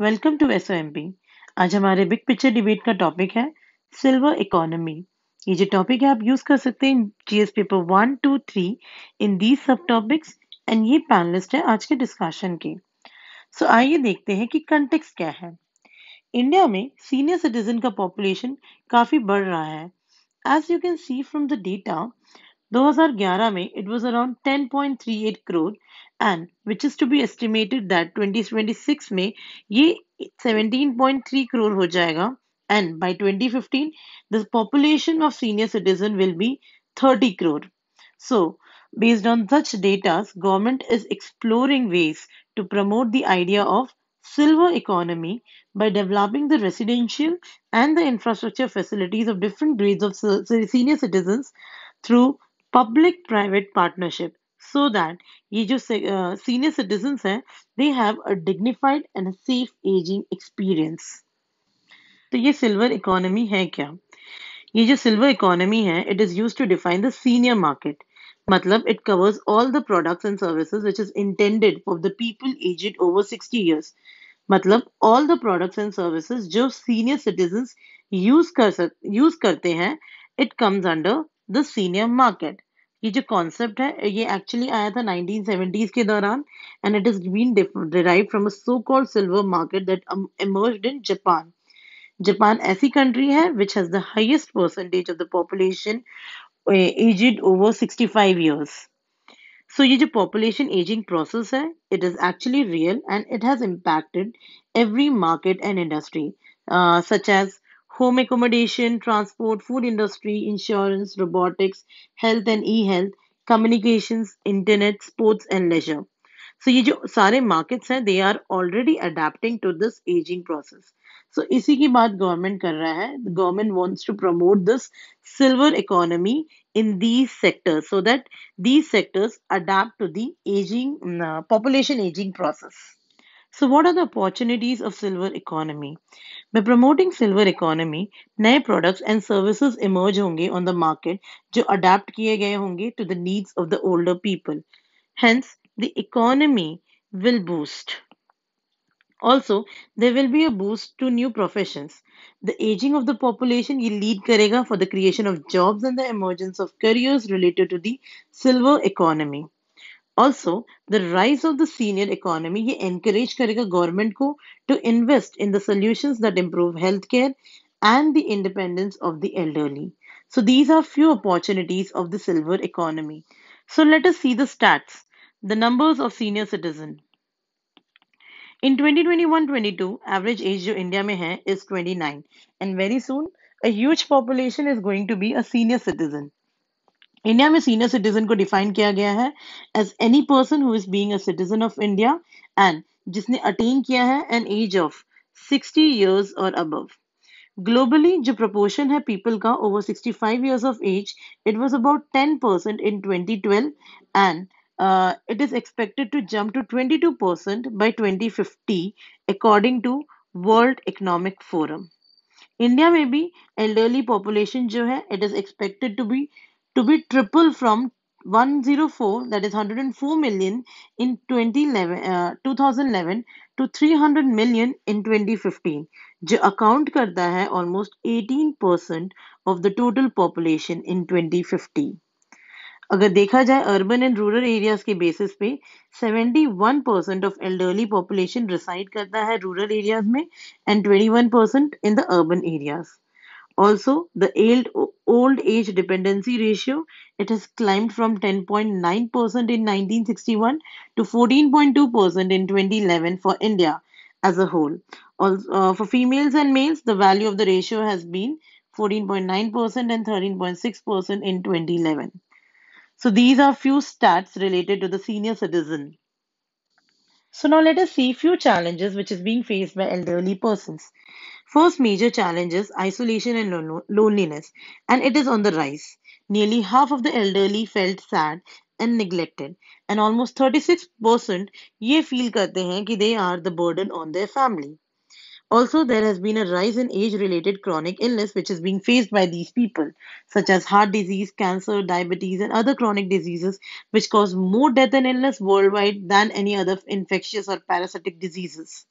Welcome to एस आज हमारे बिग पिक्चर डिबेट का टॉपिक है सिल्वर इकोनॉमी ये जो टॉपिक है आप यूज कर सकते हैं GS paper one two three in these सब टॉपिक्स एंड ये पैनलिस्ट है आज के डिस्कशन के सो so, आइए देखते हैं कि कंटेक्स क्या है इंडिया में सीनियर सिटीजन का पॉपुलेशन काफी बढ़ रहा है as you can see from the data 2011 में it was around 10.38 crore and which is to be estimated that 2026 may 17.3 crore ho jayega. and by 2015 the population of senior citizen will be 30 crore so based on such data government is exploring ways to promote the idea of silver economy by developing the residential and the infrastructure facilities of different grades of senior citizens through public private partnership so that ye senior citizens they have a dignified and a safe aging experience. So ye silver economy hai kya? Ye silver economy hai, it is used to define the senior market. Matlab, it covers all the products and services which is intended for the people aged over 60 years. Matlab, all the products and services jo senior citizens use, kar, use karte hai, it comes under the senior market. ये जो concept है ये actually आया था 1970s के दौरान and it is been derive from a so called silver market that emerged in Japan Japan ऐसी country है which has the highest percentage of the population aged over 65 years so ये जो पॉपुलेशन एजिंग प्रोसेस है it is actually real and it has impacted every market and industry such as home accommodation, transport, food industry, insurance, robotics, health and e-health, communications, internet, sports and leisure. So ये जो सारे markets हैं, they are already adapting to this aging process. So इसी की बात government कर रहा The government wants to promote this silver economy in these sectors so that these sectors adapt to the aging uh, population aging process. So what are the opportunities of silver economy? By promoting silver economy, new products and services emerge होंगे on the market जो adapt किए गए होंगे to the needs of the older people. Hence, the economy will boost. Also, there will be a boost to new professions. The aging of the population will lead karega for the creation of jobs and the emergence of careers related to the silver economy. Also, the rise of the senior economy ये encourage करेगा government to invest in the solutions that improve healthcare and the independence of the elderly. So these are few opportunities of the silver economy. So let us see the stats, the numbers of senior citizen. In 2021-22, average age of India में है is 29 and very soon a huge population is going to be a senior citizen. India में senior citizen को define किया गया है as any person who is being a citizen of India and जिसने attain किया है एन एज ऑफ 60 इयर्स और above globally जो प्रपोर्शन है पीपल का over 65 years of age it was about 10 percent in 2012 and it is expected to jump to 22 percent by 2050 according to World Economic Forum India में भी elderly population जो है it is expected to be to be triple from 104 that is 104 million in 2011 uh, 2011 to 300 million in 2015 jo account karta hai almost 18 of the total population in 2050 अगर देखा जाए urban and rural areas के basis पे 71 percent of elderly population reside करता है rural areas में and 21 percent in the urban areas Also, the old, age dependency ratio, it has climbed from 10.9% in 1961 to 14.2% in 2011 for India as a whole. Also, uh, for females and males, the value of the ratio has been 14.9% and 13.6% in 2011. So these are few stats related to the senior citizen. So now let us see few challenges which is being faced by elderly persons. First major challenge is isolation and loneliness, and it is on the rise. Nearly half of the elderly felt sad and neglected, and almost 36% percent feel that they are the burden on their family. Also, there has been a rise in age related chronic illness which is being faced by these people, such as heart disease, cancer, diabetes, and other chronic diseases, which cause more death and illness worldwide than any other infectious or parasitic diseases.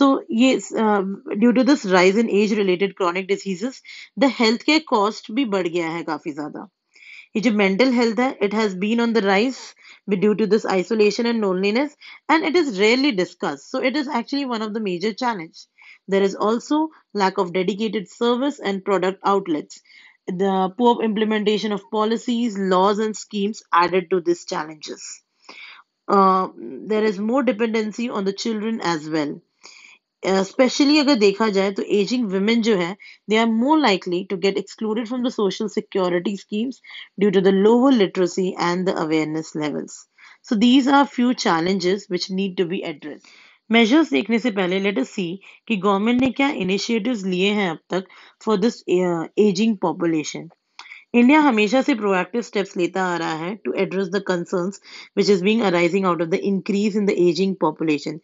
So, yes, um, due to this rise in age related chronic diseases, the healthcare cost भी बढ़ गया है mental health है it has been on the rise due to this isolation and loneliness and it is rarely discussed so it is actually one of the major challenge there is also lack of dedicated service and product outlets the poor implementation of policies, laws, and schemes added to these challenges. Uh, there is more dependency on the children as well. Specially uh, अगर देखा जाए तो ageing women जो है they are more likely to get excluded from the social security schemes due to the lower literacy and the awareness levels so these are few challenges which need to be address measures देखने से पहले late us सी कि government ने क्या initiatives लिए हैं अब तक for this ageing population India हमेशा से प्रोएक्टिव स्टेप्स लेता आ रहा है to address the concerns which is being arising out of the increase in the ageing population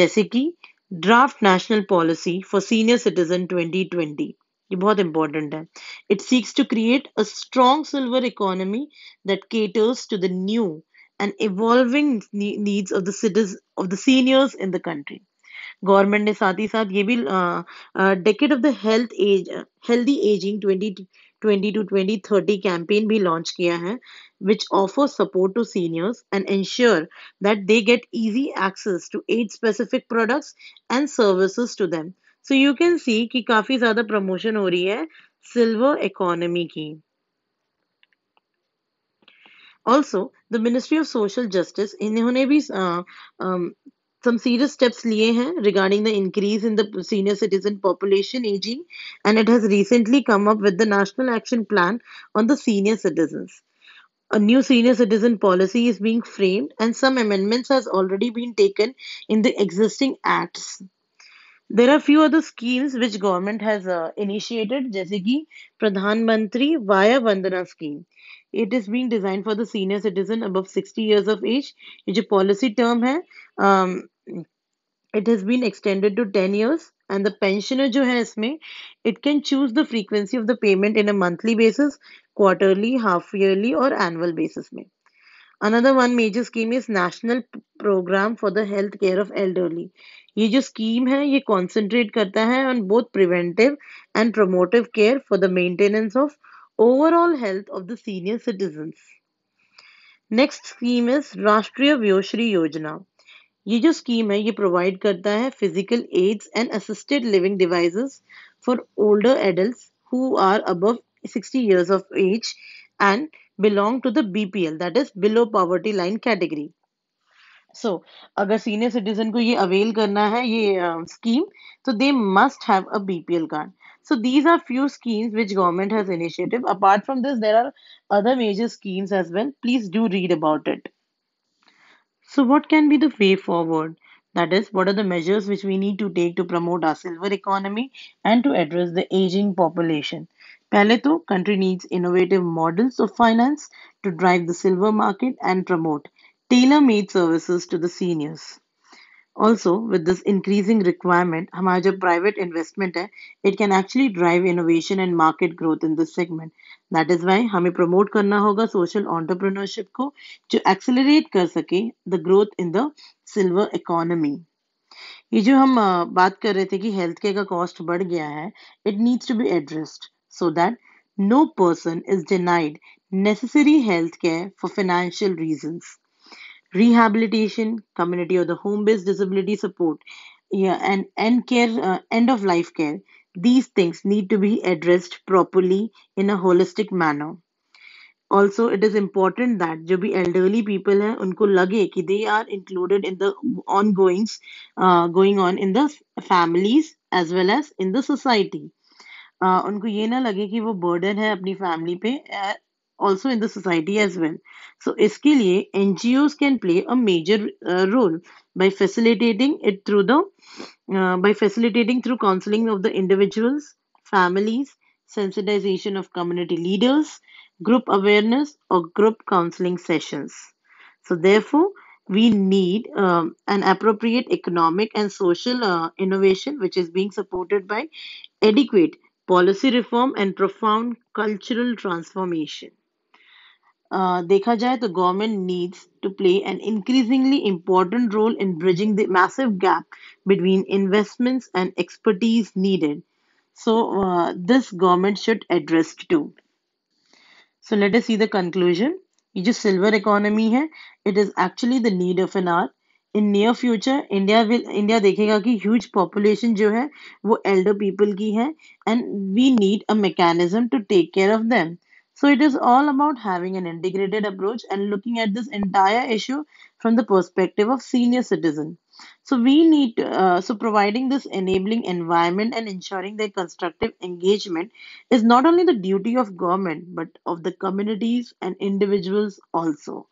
जैसे कि draft national policy for senior citizen 2020 ये बहुत इंपॉर्टेंट है it seeks to create a strong silver economy that caters to the new and evolving needs of the cities of the seniors in the country government ने साथ ही साथ ये भी decade of the health as healthy ageing 20 20 to 2030 campaign भी launch किया है which offers support to seniors and ensure that they get easy access to age specific products and services to them so you can see कि काफी ज्यादा promotion हो रही है silver economy की also the ministry of social justice इन्होंने भी uh, um, some serious steps liye hain regarding the increase in the senior citizen population aging and it has recently come up with the national action plan on the senior citizens a new senior citizen policy is being framed and some amendments has already been taken in the existing acts there are few other schemes which government has uh, initiated जैसे Pradhan Mantri Vaya Vandana scheme it is being designed for the senior citizen above 60 years of age ये a policy term है um, it has been extended to 10 years and the pensioner जो है इसमें it can choose the frequency of the payment in a monthly basis quarterly half yearly or annual basis में another one major scheme is national program for the health care of elderly ये जो scheme है ये concentrate करता on both preventive and promotive care for the maintenance of overall health of the senior citizens next scheme is Rashtriya Vyoshri Yojana. ये जो scheme है ये provide करता है physical aids and assisted living devices for older adults who are above 60 years of age and belong to the BPL that is below poverty line category so अगर senior citizen को ये avail करना है ये scheme तो they must have a BPL card so these are few schemes which government has initiative apart from this there are other major schemes as well please do read about it So, what can be the way forward? That is, what are the measures which we need to take to promote our silver economy and to address the aging population? पहले country needs innovative models of finance to drive the silver market and promote tailor-made services to the seniors. Also, with this increasing requirement, हमारा जो private investment है, it can actually drive innovation and market growth in this segment. That is why हमें promote करना होगा social entrepreneurship को, जो accelerate कर सके the growth in the silver economy. ये जो हम बात कर रहे थे कि हेल्थ केयर का कॉस्ट बढ़ गया है, it needs to be addressed so that no person is denied necessary health care for financial reasons. rehabilitation, community or the home-based disability support, yeah, and end care, uh, end of life care. These things need to be addressed properly in a holistic manner. Also, it is important that jo bhi elderly people hai, unko lage ki they are included in the ongoings uh, going on in the families as well as in the society. Uh, unko ye na lage ki burden hai apni family pe, also in the society as well. So इसके लिए NGOs can play a major uh, role by facilitating it through the uh, by facilitating through counseling of the individuals, families, sensitization of community leaders, group awareness or group counseling sessions. So therefore, we need um, an appropriate economic and social uh, innovation which is being supported by adequate policy reform and profound cultural transformation uh, देखा जाए तो government needs to play an increasingly important role in bridging the massive gap between investments and expertise needed so this government should address to so let us see the conclusion ये जो silver economy है it is actually the need of an hour in near future India will India देखेगा कि huge population जो है वो Elder people की है and we need a mechanism to take care of them so it is all about having an integrated approach and looking at this entire issue from the perspective of senior citizen. So we need uh, so providing this enabling environment and ensuring their constructive engagement is not only the duty of government but of the communities and individuals also.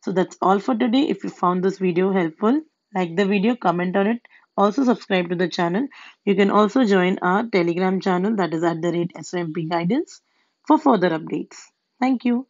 So that's all for today. If you found this video helpful, like the video, comment on it. Also subscribe to the channel. You can also join our telegram channel that is at the rate SMP guidance for further updates. Thank you.